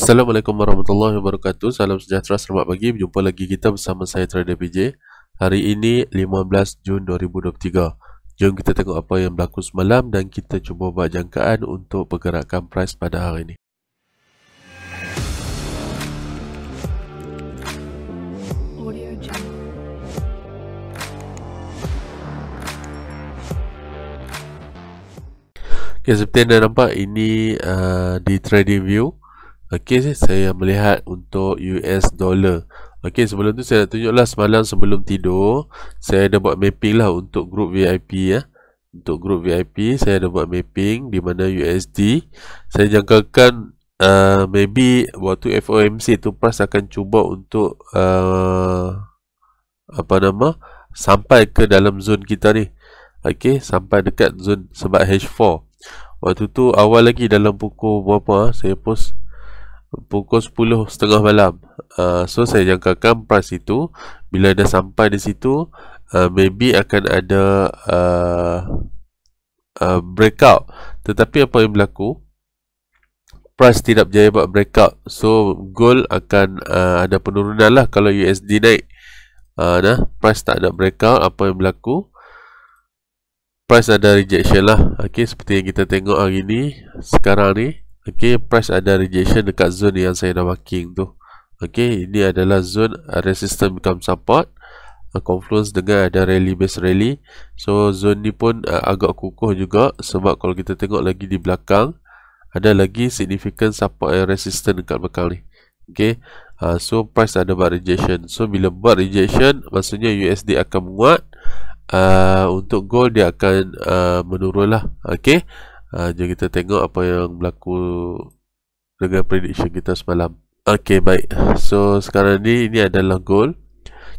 Assalamualaikum warahmatullahi wabarakatuh. Salam sejahtera selamat pagi. Berjumpa lagi kita bersama saya Trader PJ. Hari ini 15 Jun 2023. Jom kita tengok apa yang berlaku semalam dan kita cuba buat jangkaan untuk pergerakan price pada hari ini. Okay, seperti anda nampak ini uh, di trading view Okey, saya melihat untuk US dollar. Okey, sebelum tu saya nak tunjuklah semalam sebelum tidur, saya ada buat mapping lah untuk grup VIP ya. Untuk grup VIP, saya ada buat mapping di mana USD. Saya jangkakan uh, maybe waktu FOMC tu pas akan cuba untuk uh, apa nama sampai ke dalam zon kita ni. Okey, sampai dekat zon sebab H4. Waktu tu awal lagi dalam pukul berapa ah, saya post pukul sepuluh setengah malam uh, so saya jangkakan price itu bila dah sampai di situ uh, maybe akan ada uh, uh, breakout tetapi apa yang berlaku price tidak berjaya buat breakout so gold akan uh, ada penurunan lah kalau USD naik uh, dah price tak ada breakout apa yang berlaku price ada rejection lah ok seperti yang kita tengok hari ni sekarang ni ok price ada rejection dekat zone yang saya dah marking tu ok ini adalah zone resistance become support uh, confluence dengan ada rally base rally so zone ni pun uh, agak kukuh juga sebab kalau kita tengok lagi di belakang ada lagi significant support and resistance dekat belakang ni ok uh, so price ada buat rejection so bila buat rejection maksudnya USD akan menguat uh, untuk gold dia akan uh, menurun lah ok uh, Jom kita tengok apa yang berlaku Dengan prediction kita semalam Okay baik So sekarang ni ini adalah goal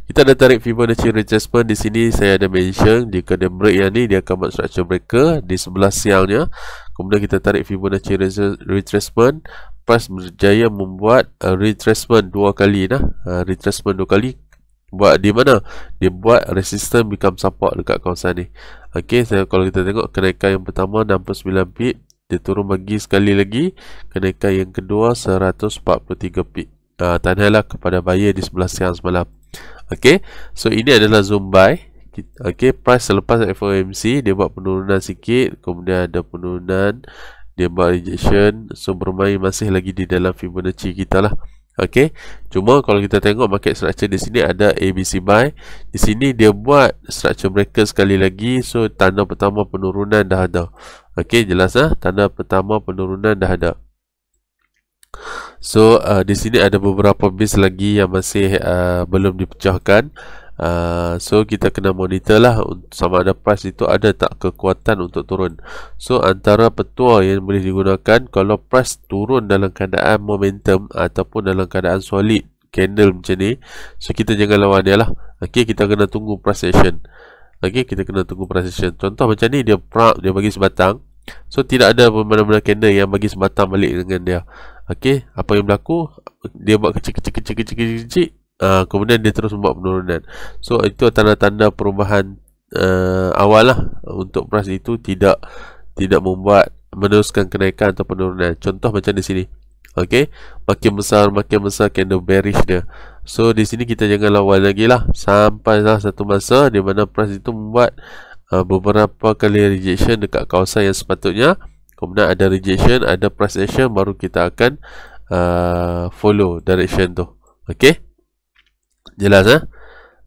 Kita ada tarik Fibonacci retracement Di sini saya ada mention Jika dia break yang ni dia akan buat structure breaker Di sebelah siangnya Kemudian kita tarik Fibonacci retracement pas berjaya membuat uh, retracement dua kali nah uh, retracement dua kali buat di mana dia buat resistance become support dekat kawasan ni ok so, kalau kita tengok kenaikan yang pertama 69 pip dia turun bagi sekali lagi kenaikan yang kedua 143 pip uh, ah, tanyalah kepada buyer di sebelah siang semalam ok so ini adalah zoom buy ok price selepas FOMC dia buat penurunan sikit kemudian ada penurunan dia buat rejection so bermain masih lagi di dalam Fibonacci kita lah Okey. Cuma kalau kita tengok market structure di sini ada ABC buy. Di sini dia buat structure breaker sekali lagi. So tanda pertama penurunan dah ada. Okey, jelaslah tanda pertama penurunan dah ada. So uh, di sini ada beberapa base lagi yang masih uh, belum dipecahkan. Ah, so kita kena monitor lah sama ada price itu ada tak kekuatan untuk turun so antara petua yang boleh digunakan kalau price turun dalam keadaan momentum ataupun dalam keadaan solid candle macam ni so kita jangan lawan dia lah ok kita kena tunggu price action ok kita kena tunggu price action contoh macam ni dia prak dia bagi sebatang so tidak ada mana-mana candle yang bagi sebatang balik dengan dia ok apa yang berlaku dia buat kecil-kecil-kecil-kecil uh, kemudian dia terus membuat penurunan. So itu tanda-tanda perubahan uh, awal lah untuk pras itu tidak tidak membuat meneruskan kenaikan atau penurunan. Contoh macam di sini. Okey, makin besar makin besar candle bearish dia. So di sini kita jangan lawan lagi lah sampai lah satu masa di mana price itu membuat uh, beberapa kali rejection dekat kawasan yang sepatutnya. Kemudian ada rejection, ada price action baru kita akan uh, follow direction tu. Okey. Jelas eh?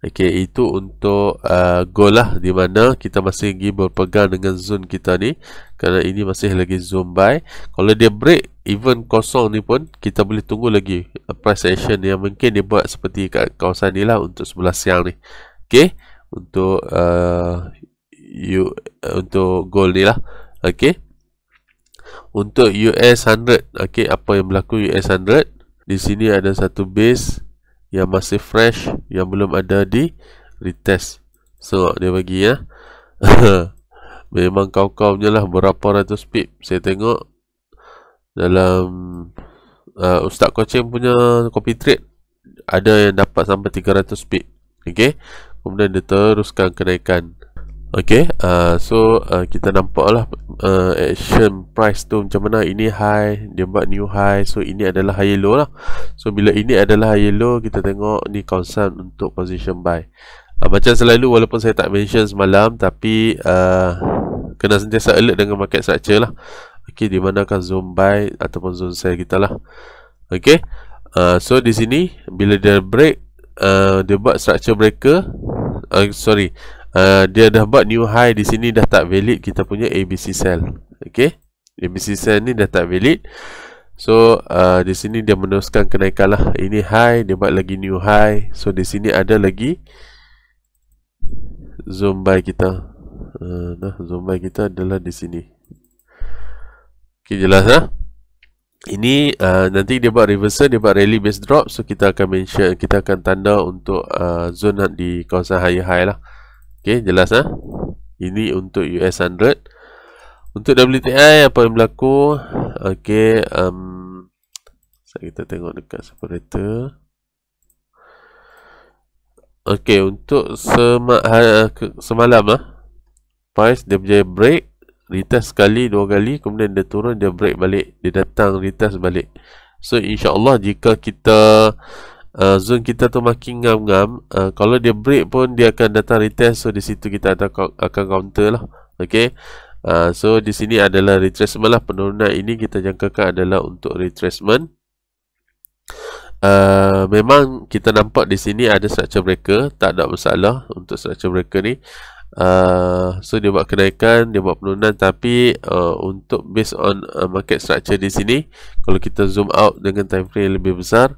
Okey, itu untuk uh, goal lah di mana kita masih lagi berpegang dengan zone kita ni kerana ini masih lagi zone buy. Kalau dia break even kosong ni pun kita boleh tunggu lagi price action yang mungkin dia buat seperti kat kawasan ni lah untuk sebelah siang ni. Okey, untuk uh, you, uh, untuk goal ni lah. Okey. Untuk US 100, okey apa yang berlaku US 100? Di sini ada satu base yang masih fresh yang belum ada di retest so dia bagi ya memang kau-kau je lah berapa ratus pip saya tengok dalam uh, Ustaz Kocin punya copy trade ada yang dapat sampai 300 pip ok kemudian dia teruskan kenaikan Okay, uh, so uh, kita nampak lah uh, action price tu macam mana Ini high, dia buat new high So ini adalah high low lah So bila ini adalah high low, kita tengok ni concern untuk position buy uh, Macam selalu walaupun saya tak mention semalam Tapi uh, kena sentiasa alert dengan market structure lah Okay, di manakah zone buy ataupun zone sell kita lah Okay, uh, so di sini bila dia break uh, Dia buat structure breaker uh, Sorry Eh, dia dah buat new high di sini dah tak valid kita punya ABC cell, okey ABC cell ni dah tak valid so uh, di sini dia meneruskan kenaikan lah ini high dia buat lagi new high so di sini ada lagi zoom buy kita uh, nah zoom buy kita adalah di sini okey jelas lah ini uh, nanti dia buat reversal dia buat rally base drop so kita akan mention kita akan tanda untuk uh, zone di kawasan high high lah ok, jelas lah ini untuk US100 untuk WTI apa yang berlaku ok um, kita tengok dekat separator ok, untuk ha, semalam lah price dia berjaya break retest sekali dua kali kemudian dia turun dia break balik dia datang retest balik so insyaAllah jika kita uh, zone kita tu makin ngam-ngam uh, kalau dia break pun dia akan datang retest so di situ kita akan counter lah okey uh, so di sini adalah retracement lah penurunan ini kita jangkakan adalah untuk retracement Uh, memang kita nampak di sini ada structure breaker Tak ada masalah untuk structure breaker ni uh, So dia buat kenaikan, dia buat penurunan Tapi uh, untuk based on uh, market structure di sini Kalau kita zoom out dengan time frame yang lebih besar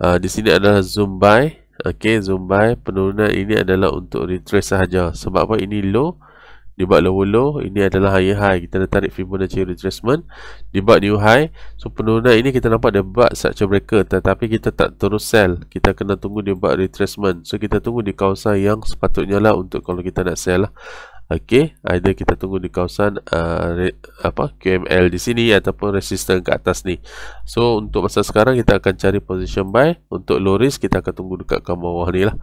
uh, di sini adalah zoom buy okey zoom buy penurunan ini adalah untuk retrace sahaja sebab apa ini low di buat low low ini adalah high high kita dah tarik Fibonacci retracement Di buat new high so penurunan ini kita nampak dia buat structure breaker tetapi kita tak terus sell kita kena tunggu dia buat retracement so kita tunggu di kawasan yang sepatutnya lah untuk kalau kita nak sell lah Okey, either kita tunggu di kawasan uh, apa QML di sini ataupun resisten ke atas ni. So untuk masa sekarang kita akan cari position buy untuk low risk kita akan tunggu dekat kawasan bawah ni lah.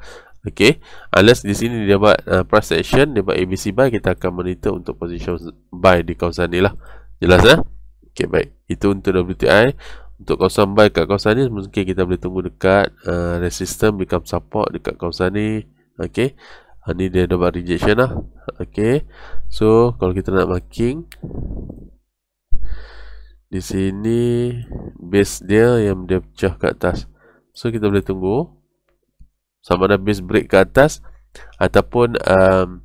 Okey, unless di sini dia buat uh, price action, dia buat ABC buy kita akan monitor untuk position buy di kawasan ni lah. Jelas eh? Okey baik. Itu untuk WTI. Untuk kawasan buy kat kawasan ni mungkin kita boleh tunggu dekat uh, resisten become support dekat kawasan ni. Okey ha, ni dia dapat rejection lah ok so kalau kita nak marking di sini base dia yang dia pecah ke atas so kita boleh tunggu sama ada base break ke atas ataupun um,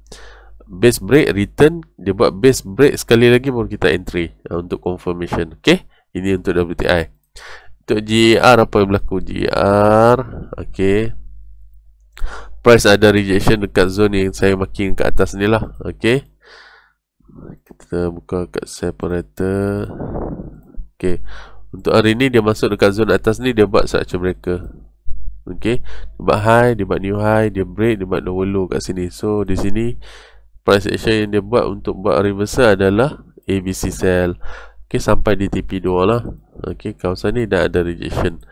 base break return dia buat base break sekali lagi baru kita entry uh, untuk confirmation ok ini untuk WTI untuk GR e apa yang berlaku GR e ok price ada rejection dekat zone yang saya marking kat atas ni lah ok kita buka kat separator ok untuk hari ni dia masuk dekat zone atas ni dia buat structure breaker ok dia buat high, dia buat new high, dia break, dia buat lower low kat sini so di sini price action yang dia buat untuk buat reversal adalah ABC sell ok sampai di TP2 lah ok kawasan ni dah ada rejection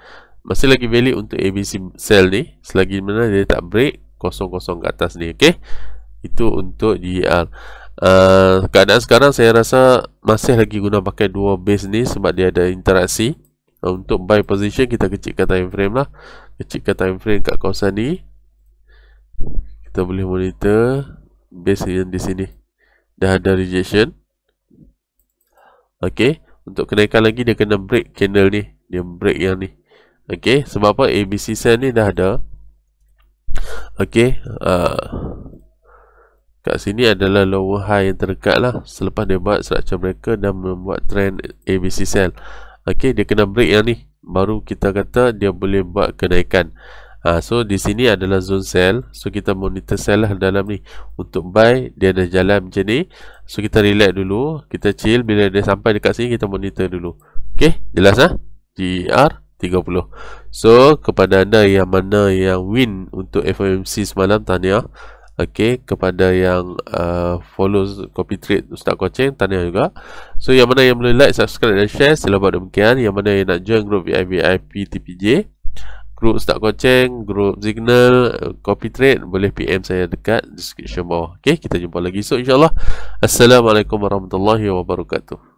masih lagi valid untuk ABC sell ni selagi mana dia tak break kosong-kosong ke atas ni okey itu untuk GR uh, uh, keadaan sekarang saya rasa masih lagi guna pakai dua base ni sebab dia ada interaksi uh, untuk buy position kita kecilkan time frame lah kecilkan time frame kat kawasan ni kita boleh monitor base yang di sini dah ada rejection ok untuk kenaikan lagi dia kena break candle ni dia break yang ni ok sebab apa ABC sell ni dah ada Okey, uh, kat sini adalah lower high yang terdekat lah selepas dia buat structure breaker dan membuat trend ABC sell. Okey, dia kena break yang ni baru kita kata dia boleh buat kenaikan. Uh, so di sini adalah zone sell. So kita monitor sell lah dalam ni. Untuk buy dia dah jalan macam ni. So kita relax dulu, kita chill bila dia sampai dekat sini kita monitor dulu. Okay, jelas ah? GR 30. So kepada anda yang mana yang win untuk FOMC semalam tanya Okay, kepada yang uh, follow copy trade Ustaz Koceng, tanya juga So yang mana yang boleh like, subscribe dan share, sila buat demikian Yang mana yang nak join grup VIP, VIP TPJ Grup Ustaz Koceng, grup Signal, copy trade Boleh PM saya dekat description bawah Okay, kita jumpa lagi so insyaAllah Assalamualaikum warahmatullahi wabarakatuh